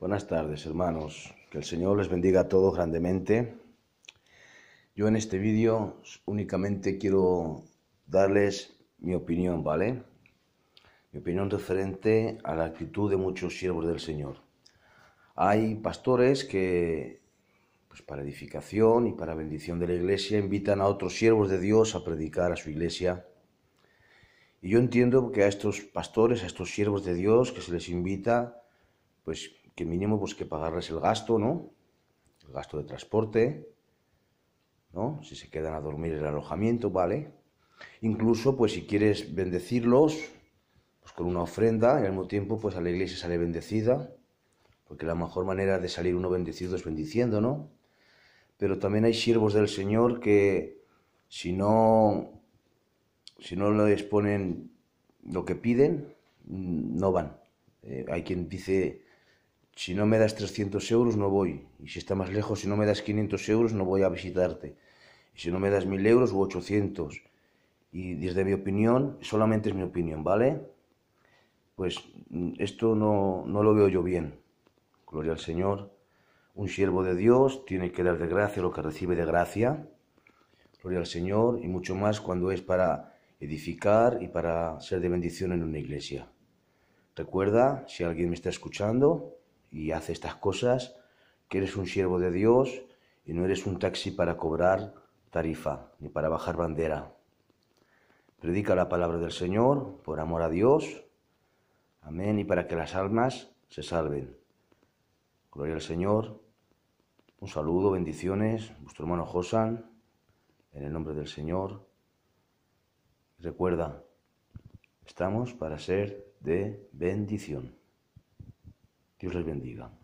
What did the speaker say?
Buenas tardes, hermanos. Que el Señor les bendiga a todos grandemente. Yo en este vídeo únicamente quiero darles mi opinión, ¿vale? Mi opinión referente a la actitud de muchos siervos del Señor. Hay pastores que, pues para edificación y para bendición de la iglesia, invitan a otros siervos de Dios a predicar a su iglesia y yo entiendo que a estos pastores, a estos siervos de Dios que se les invita, pues que mínimo pues que pagarles el gasto, ¿no? El gasto de transporte, ¿no? Si se quedan a dormir el alojamiento, ¿vale? Incluso, pues si quieres bendecirlos, pues con una ofrenda, y al mismo tiempo, pues a la iglesia sale bendecida, porque la mejor manera de salir uno bendecido es bendiciendo, ¿no? Pero también hay siervos del Señor que si no, si no les ponen lo que piden, no van. Eh, hay quien dice si no me das 300 euros no voy, y si está más lejos, si no me das 500 euros no voy a visitarte, y si no me das 1000 euros u 800, y desde mi opinión, solamente es mi opinión, ¿vale? Pues mm, esto no, no lo veo yo bien, gloria al Señor, un siervo de Dios tiene que dar de gracia lo que recibe de gracia, gloria al Señor, y mucho más cuando es para edificar y para ser de bendición en una iglesia. Recuerda, si alguien me está escuchando, y hace estas cosas, que eres un siervo de Dios y no eres un taxi para cobrar tarifa ni para bajar bandera. Predica la palabra del Señor por amor a Dios. Amén. Y para que las almas se salven. Gloria al Señor. Un saludo, bendiciones. Vuestro hermano Josan, en el nombre del Señor. Recuerda, estamos para ser de bendición. Dios les bendiga.